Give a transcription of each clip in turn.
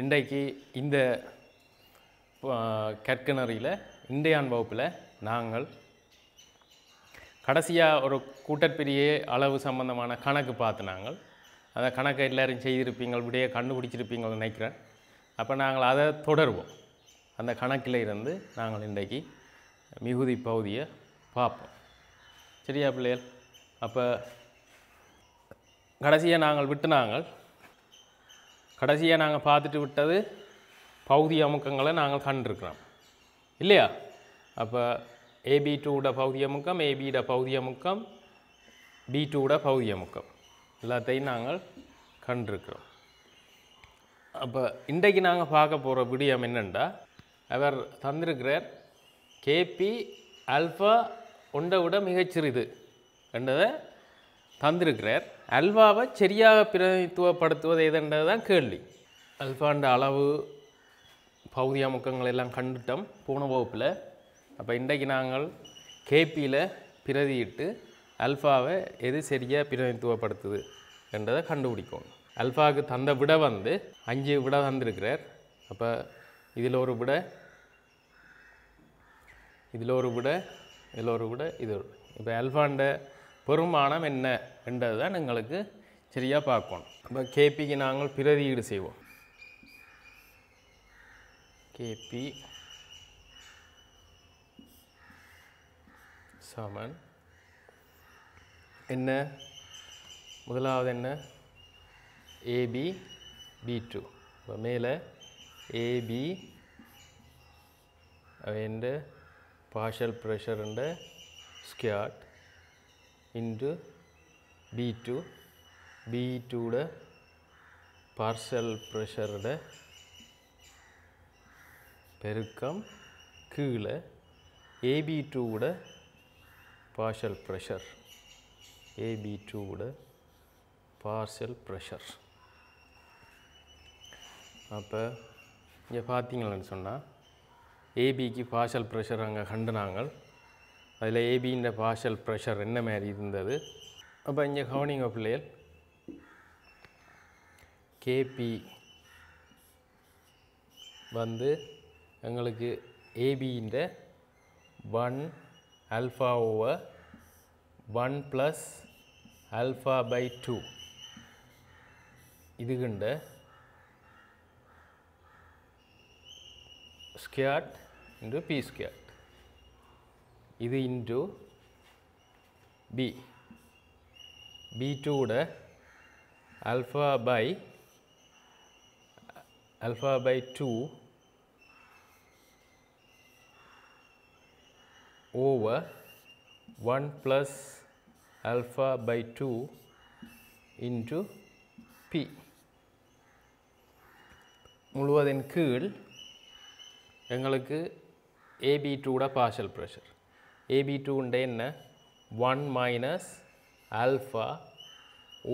இன்றைக்கு இந்த கற்கனறியில் இந்தியான் வகுப்பில் நாங்கள் கடைசியாக ஒரு கூட்டற்பிரிய அளவு சம்பந்தமான கணக்கு பார்த்து நாங்கள் அந்த கணக்கை எல்லோரும் செய்திருப்பீங்க விடைய கண்டுபிடிச்சிருப்பீங்கன்னு நினைக்கிறேன் அப்போ நாங்கள் அதை தொடருவோம் அந்த கணக்கில் இருந்து நாங்கள் இன்றைக்கு மிகுதி பகுதியை பார்ப்போம் சரியா பிள்ளைகள் அப்போ கடைசியாக நாங்கள் விட்டு நாங்கள் கடைசியாக நாங்கள் பார்த்துட்டு விட்டது பகுதி அமுக்கங்களை நாங்கள் கண்டிருக்கிறோம் இல்லையா அப்போ ஏபி டூட பகுதி அமுக்கம் ஏபியிட பகுதி அமுக்கம் பி டூட பகுதி அமுக்கம் எல்லாத்தையும் நாங்கள் கண்டிருக்கிறோம் அப்போ இன்றைக்கு நாங்கள் பார்க்க போகிற விடியம் என்னென்னா அவர் தந்திருக்கிறார் கேபி அல்ஃபா உண்டை விட மிகச்சிறிது என்றதை தந்திருக்கிறார் அல்வாவை சரியாக பிரதித்துவப்படுத்துவது எதுன்றது தான் கேள்வி அல்வாண்ட அளவு பகுதி அமுக்கங்கள் எல்லாம் கண்டுட்டோம் போன வகுப்பில் அப்போ இன்றைக்கு நாங்கள் கேபியில் பிரதியிட்டு அல்ஃபாவை எது சரியாக பிரதித்துவப்படுத்துது என்றதை கண்டுபிடிக்கும் அல்ஃபாவுக்கு தந்த விட வந்து அஞ்சு விட தந்திருக்கிறார் அப்போ இதில் ஒரு விட இதில் ஒரு விட இதில் ஒரு விட இது இப்போ அல்ஃபாண்ட பெருமானம் என்ன என்றது தான் எங்களுக்கு சரியாக பார்க்கணும் இப்போ கேபிக்கு நாங்கள் பிரதியீடு செய்வோம் கேபி சமன் என்ன முதலாவது என்ன ஏபி பி டூ இப்போ மேலே ஏபி അവൻ്റെ பார்ஷல் ப்ரெஷருண்டு squared into T two P டூட பார்சல் ப்ரெஷரோட பெருக்கம் கீழே ஏபி டூவோட பார்ஷல் ப்ரெஷர் ஏபி டூவோட பார்ஷல் ப்ரெஷர் அப்போ இங்கே பார்த்தீங்கன்னு சொன்னால் ஏபிக்கு பார்ஷல் ப்ரெஷர் அங்கே கண்டுனாங்கள் அதில் ஏபின்ற பார்ஷல் ப்ரெஷர் என்ன மாதிரி இருந்தது அப்போ இங்கே கவனிங்க பிள்ளைகள் கேபி வந்து எங்களுக்கு ஏபின்ற one alpha over one plus alpha by two இதுகின்ற squared into P squared into b b2 உட alpha by alpha by 2 over 1 plus alpha by 2 into p முழுவதின் கீழ் எங்களுக்கு AB2 உட partial pressure. A B two ഉണ്ട് എന്ന one minus alpha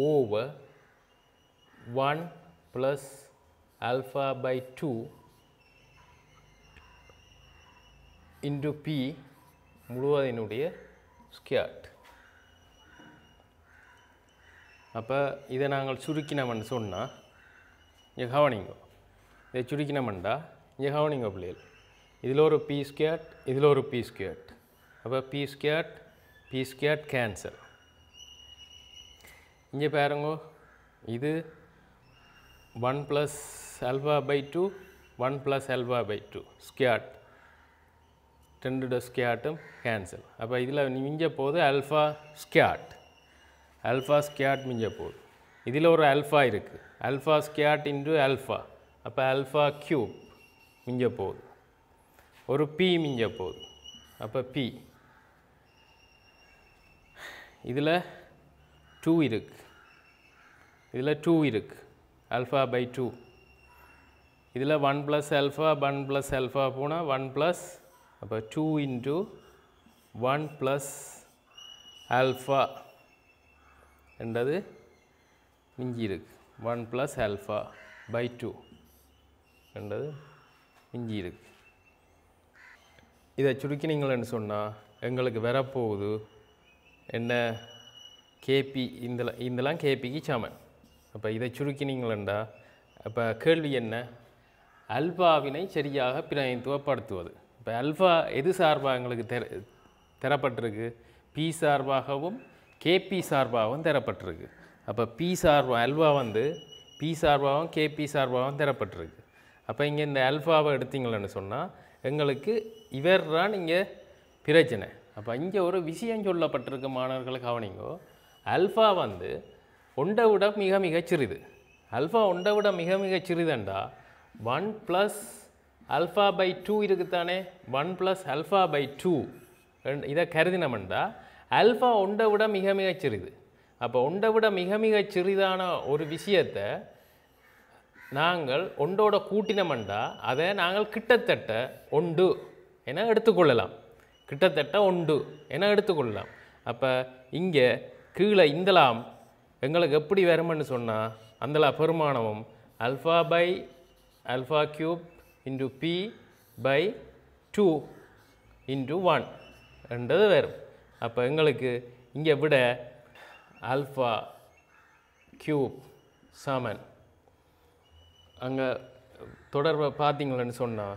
over one plus alpha by two into P മുഴുവതിനുടേ squared அப்போ இதை நாங்கள் சுருக்கினோம்னு சொன்னால் இங்கே கவனிங்கோ இதை சுருக்கினோம்ண்டா இங்கு காவனிங்கோ பிள்ளைகள் இதில் ஒரு P squared இதில் ஒரு P squared அப்போ P squared P squared cancel இங்கே பாருங்கோ இது one plus alpha by two one plus alpha by two squared ரெண்டோட ஸ்கேட்டும் கேன்சல் அப்போ இதில் மிஞ்ச போகுது அல்ஃபா ஸ்கேட் அல்ஃபா ஸ்கேட் மிஞ்ச போகுது இதில் ஒரு அல்ஃபா இருக்குது அல்ஃபா ஸ்கேட் இன்டு அல்ஃபா அப்போ அல்ஃபா க்யூப் மிஞ்ச போகுது ஒரு பி மிஞ்ச போகுது அப்போ பி இதில் டூ இருக்கு இதில் டூ இருக்கு அல்ஃபா பை டூ இதில் one plus alpha one plus alpha போனால் ஒன் ப்ளஸ் அப்போ two into one plus alpha என்றது மிஞ்சி இருக்கு one plus alpha by two என்றது மிஞ்சி இருக்கு இதை சுருக்கினீங்களேன்னு சொன்னால் எங்களுக்கு வரப்போகுது என்ன கேபி இந்த இதெல்லாம் கேபிக்கு சமன் அப்போ இதை சுருக்கினீங்களா அப்போ கேள்வி என்ன அல்ஃபாவினை சரியாக பிரதிநிதித்துவப்படுத்துவது இப்போ அல்ஃபா எது சார்பாக எங்களுக்கு தெர தரப்பட்டிருக்கு பி சார்பாகவும் கேபி சார்பாகவும் தரப்பட்டிருக்கு அப்போ பி சார்பா அல்வா வந்து பி சார்பாகவும் கேபி சார்பாகவும் தரப்பட்டிருக்கு அப்போ இங்கே இந்த அல்ஃபாவை எடுத்தீங்களேன்னு சொன்னால் எங்களுக்கு இவர் தான் இங்கே பிரச்சனை அப்போ இங்கே ஒரு விஷயம் சொல்லப்பட்டிருக்க மாணவர்களை கவனிங்கோ அல்ஃபா வந்து ஒன்றை விட மிக மிக சிறிது அல்ஃபா ஒண்டை விட மிக மிக சிறிதுண்டா one plus alpha by two இருக்குத்தானே one plus alpha by two இதை கருதினமெண்டா அல்ஃபா ஒண்டை விட மிக மிக சிறிது அப்போ ஒண்டை விட மிக மிக சிறிதான ஒரு விஷயத்தை நாங்கள் ஒன்றோட கூட்டினமெண்டா அதை நாங்கள் கிட்டத்தட்ட ஒன்று என எடுத்துக்கொள்ளலாம் கிட்டத்தட்ட உண்டு என எடுத்துக்கொள்ளலாம் அப்போ இங்கே கீழே இந்தலாம் எங்களுக்கு எப்படி வருமென்னு சொன்னால் அந்தலா பெருமானமும் alpha by alpha cube into P by two into one என்றது வரும் அப்போ எங்களுக்கு இங்கே விட அல்ஃபா க்யூப் சாமன் அங்கே தொடர்பை பார்த்தீங்களேன்னு சொன்னால்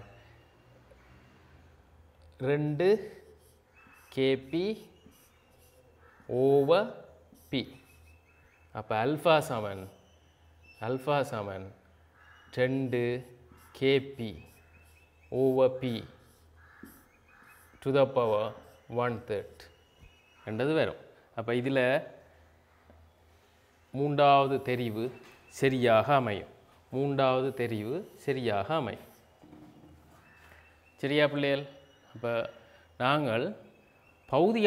ரெண்டு கேபி over பி அப்போ அல்ஃபா சமன் alpha சமன் ரெண்டு K P over P to the power one third என்டது வரும் அப்போ இதில் மூன்றாவது தெரிவு சரியாக அமையும் மூன்றாவது தெரிவு சரியாக அமையும் சரியா பிள்ளைகள் அப்போ நாங்கள்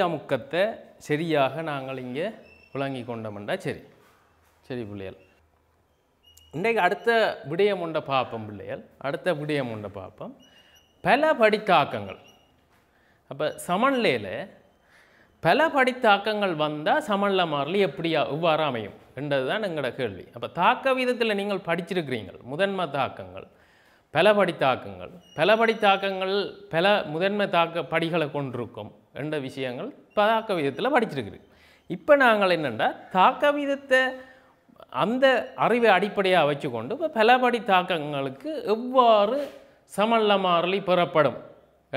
அமுக்கத்தை சரியாக நாங்கள் இங்கே விளங்கி கொண்டோம்டா சரி சரி பிள்ளைகள் இன்றைக்கு அடுத்த விடயம் உண்ட பார்ப்போம் பிள்ளைகள் அடுத்த விடயம் உண்ட பார்ப்போம் பல படித்தாக்கங்கள் அப்போ சமநிலையில் பல படித்தாக்கங்கள் வந்தால் சமநில மாறலி எப்படியா இவ்வாறு அமையும் என்றது தான் எங்களோட கேள்வி அப்போ தாக்க விதத்தில் நீங்கள் படிச்சிருக்கிறீங்கள் முதன்மை தாக்கங்கள் பல படித்தாக்கங்கள் பல படித்தாக்கங்கள் பல முதன்மை தாக்க படிகளை கொண்டிருக்கும் என்ற விஷயங்கள் தாக்க விதத்தில் படிச்சிருக்குது இப்போ நாங்கள் என்னென்னா தாக்க விதத்தை அந்த அறிவை அடிப்படையாக வச்சுக்கொண்டு இப்போ பலபடி தாக்கங்களுக்கு எவ்வாறு சமல்ல மாறலி பெறப்படும்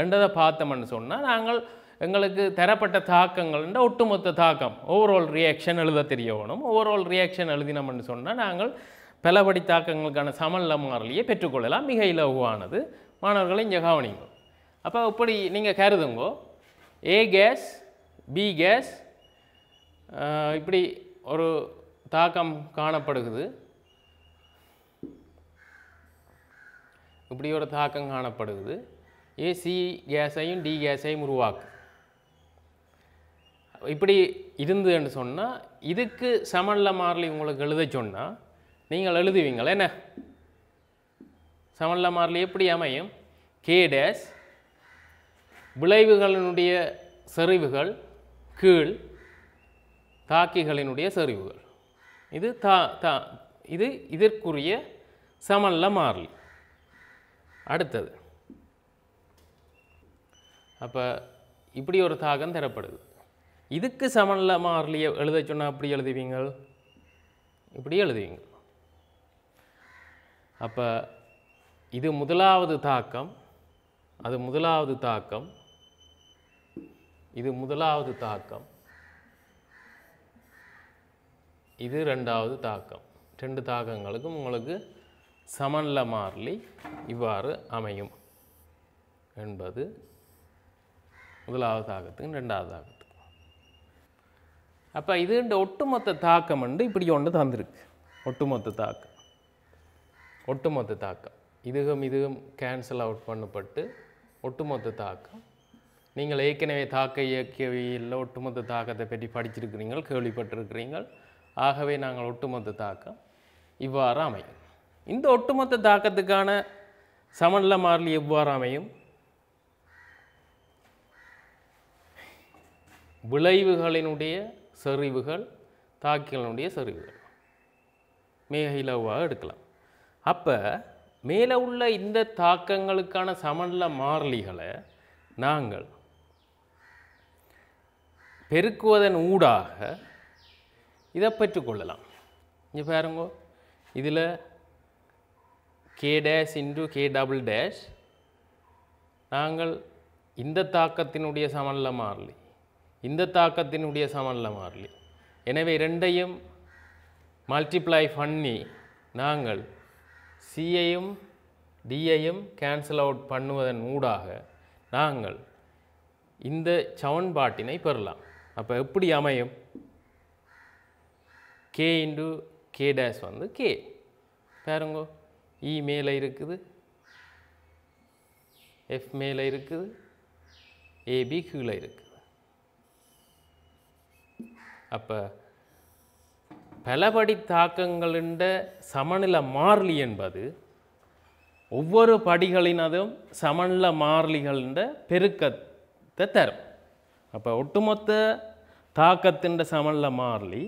என்றதை பார்த்தோம்னு சொன்னால் நாங்கள் எங்களுக்கு தரப்பட்ட தாக்கங்கள்ன்ற ஒட்டுமொத்த தாக்கம் ஓவரால் ரியாக்ஷன் எழுத தெரியணும் ஓவரால் ரியாக்ஷன் எழுதினோம்னு சொன்னால் நாங்கள் பலபடி தாக்கங்களுக்கான சமல்ல மாறலியை பெற்றுக்கொள்ளலாம் மிக இலகுவானது மாணவர்களை இங்கே கவனிங்க அப்போ இப்படி நீங்கள் கருதுங்கோ ஏ கேஸ் பி கேஸ் இப்படி ஒரு தாக்கம் காணப்படுகிறது இப்படி ஒரு தாக்கம் காணப்படுகிறது ஏ சி கேஸையும் டி கேஸையும் உருவாக்கு இப்படி இருந்ததுன்னு சொன்னால் இதுக்கு சமனில் மாறலி உங்களுக்கு எழுத சொன்னால் நீங்கள் எழுதுவீங்களே என்ன சமனில் மாறலி எப்படி அமையும் கே டேஸ் விளைவுகளினுடைய செறிவுகள் கீழ் தாக்கிகளினுடைய செறிவுகள் இது தா தா இது இதற்குரிய சமல்ல மாறலி அடுத்தது அப்போ இப்படி ஒரு தாகம் தரப்படுது இதுக்கு சமல்ல மாறலியை எழுத சொன்னால் அப்படி எழுதுவீங்க இப்படி எழுதுவீங்க அப்போ இது முதலாவது தாக்கம் அது முதலாவது தாக்கம் இது முதலாவது தாக்கம் இது ரெண்டாவது தாக்கம் ரெண்டு தாக்கங்களுக்கும் உங்களுக்கு சமன்ல மாறலி இவ்வாறு அமையும் என்பது முதலாவது தாக்கத்துக்கும் ரெண்டாவது தாக்கத்துக்கும் அப்போ இது இந்த ஒட்டுமொத்த தாக்கம் வந்து இப்படி ஒன்று தந்திருக்கு ஒட்டுமொத்த தாக்கம் ஒட்டுமொத்த தாக்கம் இதுகம் இதுகம் கேன்சல் அவுட் பண்ணப்பட்டு ஒட்டுமொத்த தாக்கம் நீங்கள் ஏற்கனவே தாக்க இயக்கவியில் ஒட்டுமொத்த தாக்கத்தை பற்றி படிச்சிருக்கிறீங்கள் கேள்விப்பட்டிருக்கிறீங்கள் ஆகவே நாங்கள் ஒட்டுமொத்த தாக்கம் இவ்வாறு அமையும் இந்த ஒட்டுமொத்த தாக்கத்துக்கான சமநில மாறிலி எவ்வாறு அமையும் விளைவுகளினுடைய செறிவுகள் தாக்கிகளினுடைய செறிவுகள் மிக இலவாக எடுக்கலாம் அப்போ மேலே உள்ள இந்த தாக்கங்களுக்கான சமநில மாறிலிகளை நாங்கள் பெருக்குவதன் ஊடாக இதை பெற்றுக்கொள்ளலாம் இங்கே பாருங்க இதில் K dash into K double dash நாங்கள் இந்த தாக்கத்தினுடைய சமல்ல மாறலி இந்த தாக்கத்தினுடைய சமல்ல மாறலி எனவே ரெண்டையும் மல்டிப்ளை பண்ணி நாங்கள் சியையும் டியையும் கேன்சல் அவுட் பண்ணுவதன் ஊடாக நாங்கள் இந்த சவன்பாட்டினை பெறலாம் அப்போ எப்படி அமையும் கே இன்டு கே டேஷ் வந்து கே பாருங்க இ e மேலே இருக்குது எஃப் மேலே இருக்குது ஏபி கீழே இருக்குது அப்போ பலபடி தாக்கங்களின் சமநில மாறிலி என்பது ஒவ்வொரு படிகளினதும் சமநில மாறிலிகள்ன்ற பெருக்கத்தை தரும் അപ്പോൾ ഒട്ടുമൊത്ത താക്കത്തിൻ്റെ സമനില മാറലി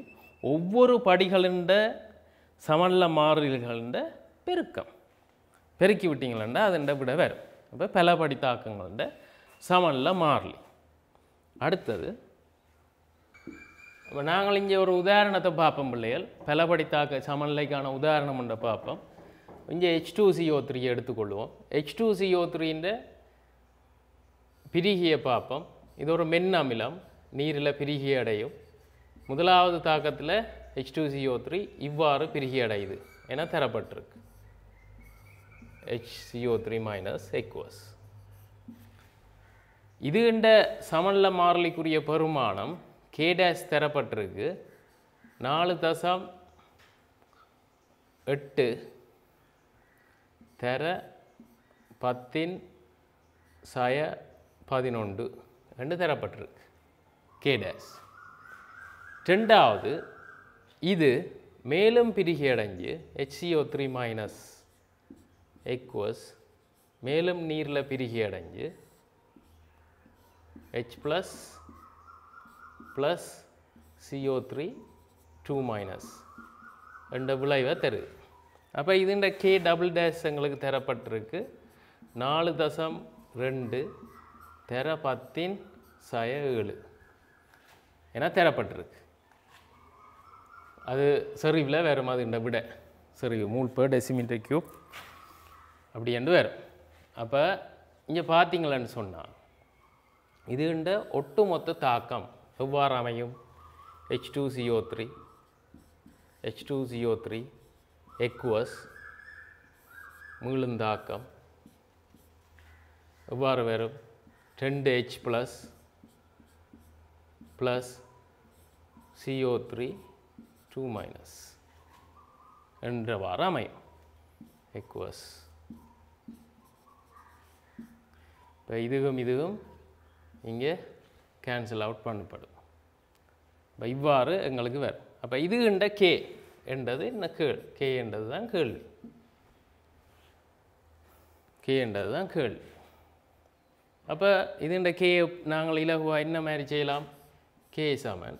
ഒവ്വൊരു പടികളുടെ സമനില മാറലുകളുടെ പെരുക്കം പെരുക്കി വിട്ടിങ്ങളുണ്ട് അതിൻ്റെ ഇവിടെ വരും അപ്പോൾ പല പടി താക്കങ്ങളുടെ സമനില മാറലി അടുത്തത് இப்போ நாங்கள் இங்கே ஒரு உதாரணத்தை பார்ப்போம் பிள்ளைகள் பலபடி தாக்க சமநிலைக்கான உதாரணம் உண்டு பார்ப்போம் இங்கே ஹெச் டூ சிஓ த்ரீ எடுத்துக்கொள்வோம் ஹெச் டூ சிஓ த்ரீன்ற பிரிகியை பார்ப்போம் இது ஒரு மென் அமிலம் நீரில் பிரிகி அடையும் முதலாவது தாக்கத்தில் ஹெச் டூ சிஓ த்ரீ இவ்வாறு பிரிகி அடையுது என தரப்பட்டிருக்கு ஹெச்சிஓ த்ரீ மைனஸ் எக்வஸ் இது என்ற சமநில மாறலிக்குரிய பெருமானம் கே டேஷ் தரப்பட்டிருக்கு நாலு தசம் எட்டு தர பத்தின் சய பதினொன்று ரெண்டு தரப்பட்டிருக்கு கே டேஸ் ரெண்டாவது இது மேலும் பிரிகடைஞ்சு ஹெச்சிஓ த்ரீ மைனஸ் எக்வஸ் மேலும் நீரில் பிரிகி அடைஞ்சு H plus plus C O three two minus ரெண்டு விளைவை தருது அப்போ இதுண்ட கே டபுள் டேஸ் எங்களுக்கு தரப்பட்டிருக்கு நாலு தசம் ரெண்டு தெர பத்தின் சய ஏழு ஏன்னா தேரப்பட்டிருக்கு அது செறிவில் வேறு மாதிரி இந்த விட செறிவு மூல் பேர் டெசிமீட்டர் க்யூப் அப்படி என்று வேறு அப்போ இங்கே பார்த்தீங்களன்னு சொன்னால் இதுண்ட ஒட்டுமொத்த தாக்கம் எவ்வாறு அமையும் H two C O three H two C O three aqueous மீளுந்தாக்கம் எவ்வாறு வரும் ரெண்டு H plus plus CO3 2 minus என்றவாறு அமையும் equals இப்போ இதுவும் இதுவும் இங்கே கேன்சல் அவுட் பண்ணப்படும் இப்போ இவ்வாறு எங்களுக்கு வரும் அப்போ இது என்ற கே என்றது என்ன கேள் கே என்றது தான் கேள்வி கே என்றது தான் கேள்வி அப்போ இதுண்ட கே நாங்கள் இலகுவாக என்ன மாதிரி செய்யலாம் k சமன்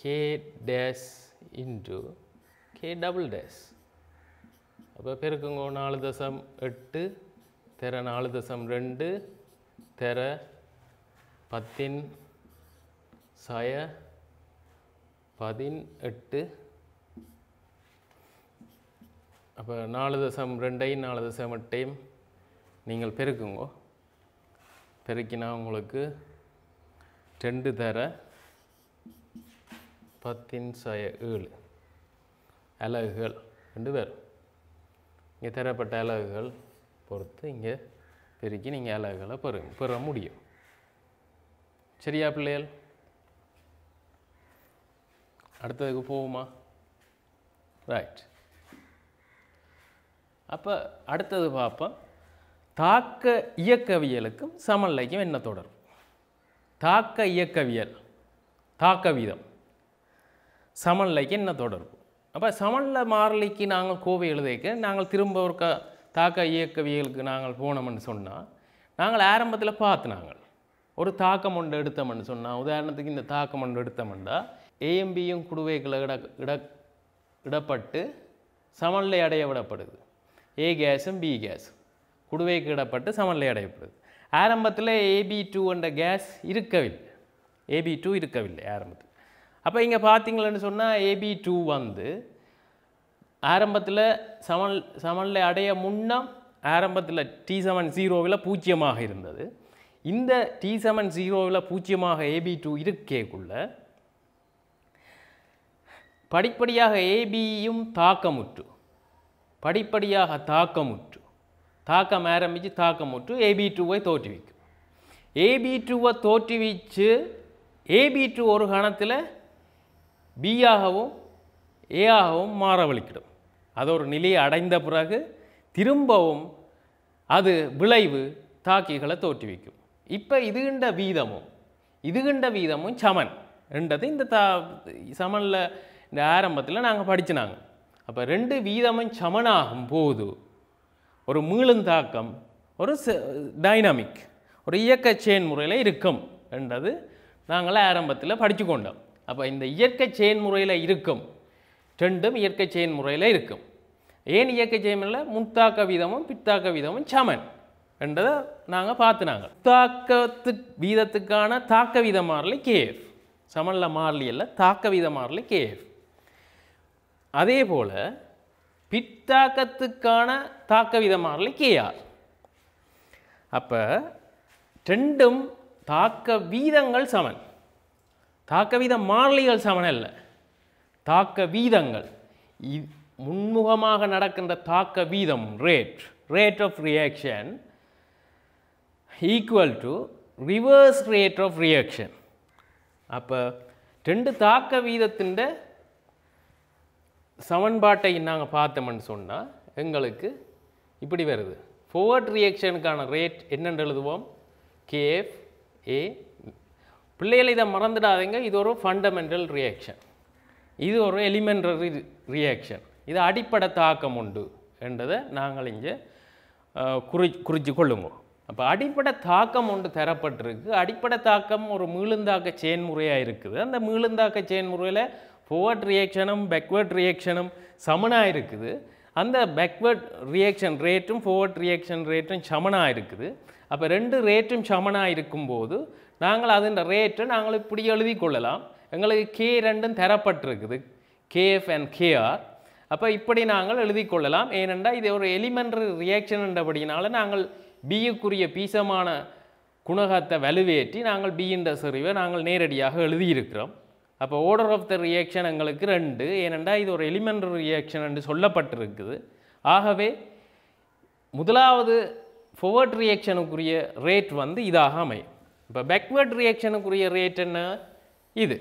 equal k dash into k double dash அப்போ பெருக்குங்கோ நாலு தசம் எட்டு தெர நாலு தசம் ரெண்டு தெர பத்தின் சய பதினெட்டு அப்போ நாலு தசம் ரெண்டையும் நாலு தசம் எட்டையும் நீங்கள் பெருக்குங்கோ பெருக்கினா உங்களுக்கு தர பத்தின் പത്തിൻസായ ஏழு அலகுகள் ரெண்டு பேர் இங்கே தரப்பட்ட அலகுகள் பொறுத்து இங்கே பெருக்கி நீங்கள் அலகுகளை பெறு பெற முடியும் சரியா பிள்ளைகள் அடுத்ததுக்கு போவோமா ரைட் அப்போ அடுத்தது பார்ப்போம் தாக்க இயக்கவியலுக்கும் சமநிலைக்கும் என்ன தொடர்பு தாக்க இயக்கவியல் தாக்க வீதம் சமநிலைக்கு என்ன தொடர்பு அப்போ சமநிலை மாறலைக்கு நாங்கள் கோவை எழுதிக்க நாங்கள் திரும்ப ஒரு க தாக்க இயக்கவியலுக்கு நாங்கள் போனோம்னு சொன்னால் நாங்கள் ஆரம்பத்தில் நாங்கள் ஒரு தாக்கம் ஒன்று எடுத்தோம்னு சொன்னால் உதாரணத்துக்கு இந்த தாக்கம் ஒன்று எடுத்தோம்னா ஏஎம்பியும் குடுவைகளை இட இட இடப்பட்டு சமநிலை அடைய விடப்படுது ஏ கேஸும் பி கேஸும் குடுவைக்கு இடப்பட்டு சமநிலை அடையப்படுது ஆரம்பத்தில் ஏபி டூ என்ற கேஸ் இருக்கவில்லை ஏபி டூ இருக்கவில்லை ஆரம்பத்தில் அப்போ இங்கே பார்த்தீங்களன்னு சொன்னால் ஏபி டூ வந்து ஆரம்பத்தில் சமல் சமனில் அடைய முன்னம் ஆரம்பத்தில் டி செவன் ஜீரோவில் பூஜ்ஜியமாக இருந்தது இந்த டி செவன் ஜீரோவில் பூஜ்ஜியமாக ஏபி டூ இருக்கேக்குள்ள படிப்படியாக ஏபியும் தாக்கமுற்று படிப்படியாக தாக்கமுற்று தாக்கம் ஆரம்பித்து விட்டு ஏபி டூவை தோற்றுவிக்கும் ஏபி டூவை தோற்றுவிச்சு ஏபி டூ ஒரு கணத்தில் ஆகவும் மாற மாறவழிக்கிடும் அது ஒரு நிலையை அடைந்த பிறகு திரும்பவும் அது விளைவு தாக்கிகளை தோற்றுவிக்கும் இப்போ இதுகின்ற வீதமும் இதுகின்ற வீதமும் சமன் என்றது இந்த தா சமனில் இந்த ஆரம்பத்தில் நாங்கள் படிச்சினாங்க அப்போ ரெண்டு வீதமும் சமனாகும் போது ஒரு மீளுந்தாக்கம் ஒரு டைனாமிக் ஒரு இயக்க செயின் முறையில் இருக்கும் என்றது நாங்கள் ஆரம்பத்தில் படித்து கொண்டோம் அப்போ இந்த இயற்கை செயின் முறையில் இருக்கும் ரெண்டும் இயற்கை செயின் முறையில் இருக்கும் ஏன் இயற்கை செயின் முத்தாக்க வீதமும் பித்தாக்க வீதமும் சமன் என்றதை நாங்கள் பார்த்து நாங்கள் தாக்கத்து வீதத்துக்கான தாக்க வீத மாறலி கேஃப் சமனில் மாறலி அல்ல தாக்க வீத மாறலி கேஃப் அதே போல் பித்தாக்கத்துக்கான தாக்க விதமான கேஆர் அப்போ ரெண்டும் தாக்க வீதங்கள் சமன் தாக்க வீத மாறிலிகள் சமன் அல்ல தாக்க வீதங்கள் முன்முகமாக நடக்கின்ற தாக்க வீதம் rate rate of reaction equal to reverse rate of reaction அப்போ ரெண்டு தாக்க வீதத்தின் சமன்பாட்டை நாங்கள் பார்த்தோம்னு சொன்னால் எங்களுக்கு இப்படி வருது ஃபோவர்ட் ரியாக்ஷனுக்கான ரேட் என்னென்று எழுதுவோம் கேஎஃப் ஏ பிள்ளைகளை இதை மறந்துடாதீங்க இது ஒரு ஃபண்டமெண்டல் ரியாக்ஷன் இது ஒரு எலிமெண்டரி ரியாக்ஷன் இது அடிப்படை தாக்கம் உண்டு என்றதை நாங்கள் இங்கே குறி குறிச்சு கொள்ளுவோம் அப்போ அடிப்படை தாக்கம் ஒன்று தரப்பட்டிருக்கு அடிப்படை தாக்கம் ஒரு மீளுந்தாக்க செயன்முறையாக இருக்குது அந்த மீளுந்தாக்க செயன்முறையில் ஃபோர்வர்ட் ரியாக்ஷனும் பேக்வேர்ட் ரியாக்ஷனும் சமனாக இருக்குது அந்த பேக்வேர்ட் ரியாக்ஷன் ரேட்டும் ஃபோர்வர்ட் ரியாக்ஷன் ரேட்டும் சமனாக இருக்குது அப்போ ரெண்டு ரேட்டும் சமனாக இருக்கும்போது நாங்கள் அதன் ரேட்டை நாங்கள் இப்படி எழுதி கொள்ளலாம் எங்களுக்கு கே ரெண்டும் தரப்பட்டிருக்குது கேஎஃப் அண்ட் கேஆர் அப்போ இப்படி நாங்கள் எழுதி கொள்ளலாம் ஏனென்றால் இது ஒரு எலிமெண்ட்ரி ரியாக்ஷன் நாங்கள் பியுக்குரிய பீசமான குணகத்தை வலுவேற்றி நாங்கள் பியின் சரிவை நாங்கள் நேரடியாக எழுதியிருக்கிறோம் அப்போ ஆர்டர் ஆஃப் த ரியாக்ஷன் எங்களுக்கு ரெண்டு ஏனெண்டா இது ஒரு எலிமெண்ட் ரியாக்ஷன் என்று சொல்லப்பட்டிருக்குது ஆகவே முதலாவது ஃபோவர்ட் ரியாக்ஷனுக்குரிய ரேட் வந்து இதாக அமையும் இப்போ பேக்வேர்ட் ரியாக்ஷனுக்குரிய ரேட் என்ன இது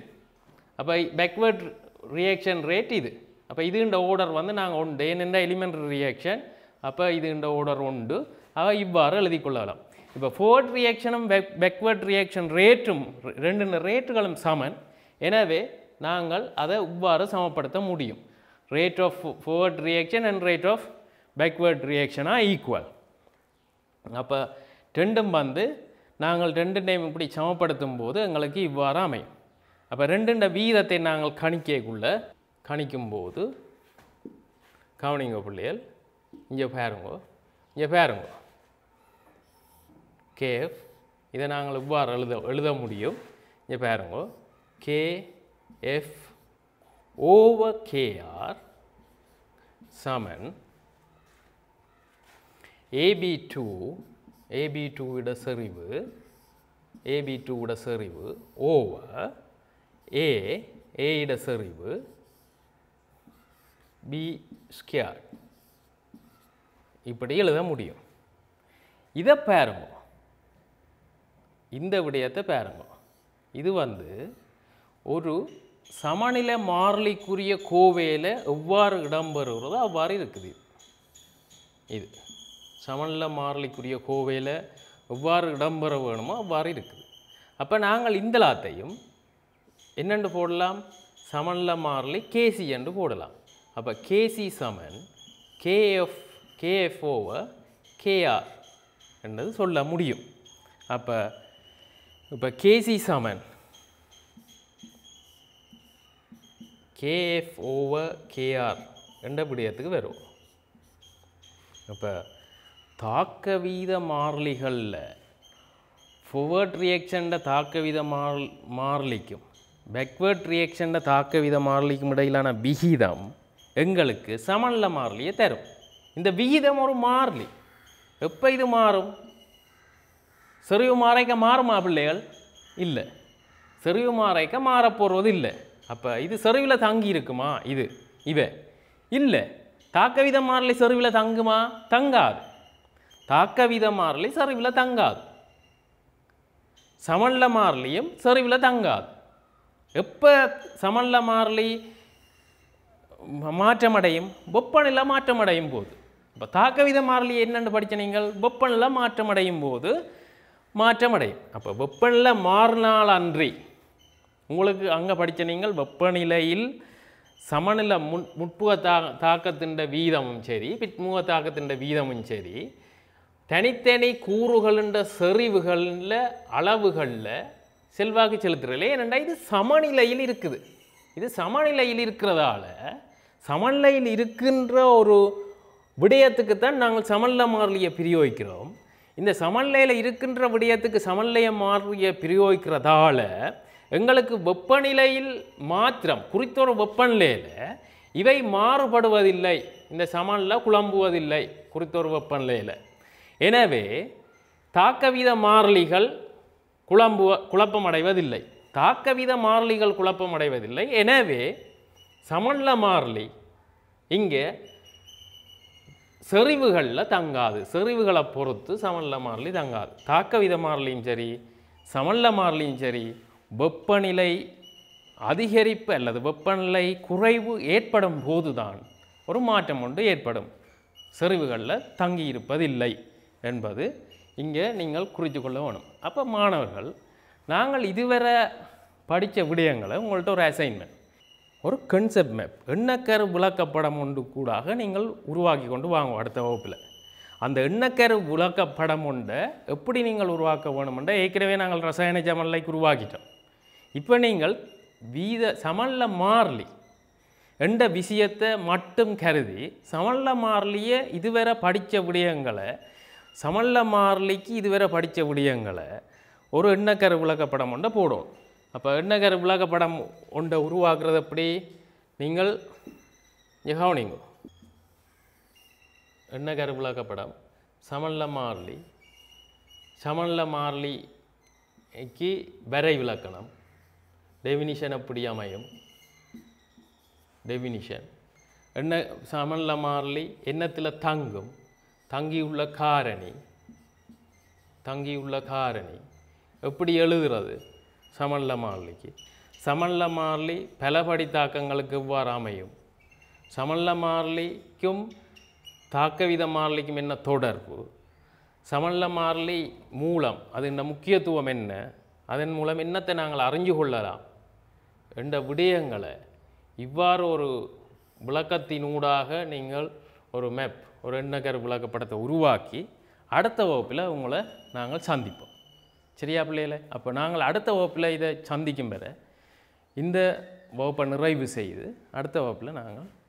அப்போ பேக்வேர்ட் ரியாக்ஷன் ரேட் இது அப்போ இதுண்ட ஓர்டர் வந்து நாங்கள் உண்டு ஏனெண்டா எலிமெண்ட் ரியாக்ஷன் அப்போ இதுண்ட ஓர்டர் உண்டு ஆக இவ்வாறு எழுதி கொள்ளலாம் இப்போ ஃபோர்ட் ரியாக்ஷனும் பேக்வேர்ட் ரியாக்ஷன் ரேட்டும் ரெண்டு ரேட்டுகளும் சமன் எனவே நாங்கள் அதை இவ்வாறு சமப்படுத்த முடியும் rate of forward reaction and rate of backward ரியாக்ஷனாக ஈக்குவல் அப்போ ரெண்டும் வந்து நாங்கள் ரெண்டு டைம் இப்படி சமப்படுத்தும் போது எங்களுக்கு இவ்வாறு அமையும் அப்போ ரெண்டுண்ட வீதத்தை நாங்கள் கணிக்கக்குள்ள கணிக்கும்போது கவனிங்க பிள்ளைகள் இங்கே பேருங்கோ இங்கே பேருங்கோ கேஃப் இதை நாங்கள் இவ்வாறு எழுத எழுத முடியும் இங்கே பேருங்கோ KF over KR சமன் AB2 AB2 விட செறிவு AB2 விட சரிவு ஓவர் A A இட செறிவு B ஸ்கியார் இப்படி எழுத முடியும் இதை பாருங்க இந்த விடயத்தை பாருங்க இது வந்து ஒரு சமநிலை மாறலிக்குரிய கோவையில் எவ்வாறு இடம்பெறுகிறதோ அவ்வாறு இருக்குது இது சமநிலை மாறலிக்குரிய கோவையில் எவ்வாறு இடம்பெற வேணுமோ அவ்வாறு இருக்குது அப்போ நாங்கள் இந்த லாத்தையும் என்னென்று போடலாம் சமனில் மாறலி கேசி என்று போடலாம் அப்போ கேசி சமன் கேஎஃப் கேஎஃப்ஓவை கேஆர் என்றது சொல்ல முடியும் அப்போ இப்போ கேசி சமன் kf over கேஆர் என்ன பிடியத்துக்கு வரும் இப்போ தாக்க வீத மாறிலிகளில் forward reaction தாக்க வீத மாரலிக்கும் backward reaction தாக்க வீத மாரலிக்கும் இடையிலான விகிதம் எங்களுக்கு சமல்ல மாரலியே தரும் இந்த விகிதம் ஒரு மாரலி எப்போ இது மாறும் செறிவு மாறைக்க மாறுமா பிள்ளைகள் இல்லை செறிவு மாறைக்க மாறப்போகிறது இல்லை அப்போ இது செருவில் தங்கி இருக்குமா இது இவை இல்லை தாக்க மாறலை செருவில் தங்குமா தங்காது தாக்க மாறலை செருவில் தங்காது சமல்ல மாறலியும் செருவில் தங்காது எப்போ சமல்ல மாறலி மாற்றமடையும் வெப்பநில மாற்றமடையும் போது இப்போ தாக்க மாறலி என்னென்னு படித்த நீங்கள் வெப்பநில மாற்றமடையும் போது மாற்றமடையும் அப்போ வெப்பநில மாறுநாள் அன்றி உங்களுக்கு அங்கே படித்த நீங்கள் வெப்பநிலையில் சமநிலை முன் முட்புக தா தாக்கத்தின் வீதமும் சரி பிற்முக தாக்கத்தின் வீதமும் சரி தனித்தனி கூறுகள்ன்ற செறிவுகளில் அளவுகளில் செல்வாக்கு செலுத்துறதில்லை ஏனெண்டா இது சமநிலையில் இருக்குது இது சமநிலையில் இருக்கிறதால சமநிலையில் இருக்கின்ற ஒரு விடயத்துக்குத்தான் நாங்கள் சமநிலை மாறிலியை பிரியோகிக்கிறோம் இந்த சமநிலையில் இருக்கின்ற விடயத்துக்கு சமநிலையை மாறிய பிரியோகிக்கிறதால எங்களுக்கு வெப்பநிலையில் மாத்திரம் குறித்த ஒரு வெப்பநிலையில் இவை மாறுபடுவதில்லை இந்த சமனில் குழம்புவதில்லை குறித்த ஒரு வெப்பநிலையில் எனவே தாக்கவித மாறிலிகள் குழம்புவ குழப்பமடைவதில்லை தாக்கவித மாறிலிகள் குழப்பமடைவதில்லை எனவே சமநில மாறிலி இங்கே செறிவுகளில் தங்காது செறிவுகளை பொறுத்து சமநில மாறிலி தங்காது தாக்கவித மாறிலியும் சரி சமநில மாறிலியும் சரி வெப்பநிலை அதிகரிப்பு அல்லது வெப்பநிலை குறைவு ஏற்படும் போதுதான் ஒரு மாற்றம் ஒன்று ஏற்படும் செறிவுகளில் தங்கியிருப்பதில்லை என்பது இங்கே நீங்கள் குறித்து கொள்ள வேணும் அப்போ மாணவர்கள் நாங்கள் இதுவரை படித்த விடயங்களை உங்கள்கிட்ட ஒரு அசைன்மெண்ட் ஒரு கன்செப்ட் மேப் எண்ணக்கர் விளக்கப்படம் ஒன்று கூடாக நீங்கள் உருவாக்கி கொண்டு வாங்க அடுத்த வகுப்பில் அந்த எண்ணக்கரு விளக்கப்படம் ஒன்றை எப்படி நீங்கள் உருவாக்க வேணுமென்ற ஏற்கனவே நாங்கள் ரசாயன ஜமல்லைக்கு உருவாக்கிட்டோம் இப்போ நீங்கள் வீத சமல்ல மாறலி என்ற விஷயத்தை மட்டும் கருதி சமல்ல மாறலியே இதுவரை படித்த விடயங்களை சமல்ல மாறலிக்கு இதுவரை படித்த விடயங்களை ஒரு எண்ணக்கரு விளக்கப்படம் ஒன்றை போடும் அப்போ எண்ணக்கரு விளக்கப்படம் ஒன்றை உருவாக்குறது எப்படி நீங்கள் கவனிங்க எண்ணக்கரு விளக்கப்படம் சமல்ல மாறலி சமல்ல மாறலிக்கு வரை விளக்கணும் டெஃபினிஷன் அப்படி அமையும் டெஃபினிஷன் என்ன சமல்ல மாறலி என்னத்தில் தங்கும் தங்கியுள்ள காரணி தங்கியுள்ள காரணி எப்படி எழுதுறது சமல்ல மாறலிக்கு சமல்ல மாறலி பலபடி தாக்கங்களுக்கு எவ்வாறு அமையும் சமன்ல மாறலிக்கும் தாக்கவித மாறலிக்கும் என்ன தொடர்பு சமல்ல மாறலி மூலம் அது என்ன முக்கியத்துவம் என்ன அதன் மூலம் என்னத்தை நாங்கள் அறிஞ்சு கொள்ளலாம் என்ற விடயங்களை இவ்வாறு ஒரு விளக்கத்தினூடாக நீங்கள் ஒரு மேப் ஒரு எண்ணக்கர் விளக்கப்படத்தை உருவாக்கி அடுத்த வகுப்பில் உங்களை நாங்கள் சந்திப்போம் சரியா பிள்ளைகளே அப்போ நாங்கள் அடுத்த வகுப்பில் இதை சந்திக்கும் வரை இந்த வகுப்பை நிறைவு செய்து அடுத்த வகுப்பில் நாங்கள்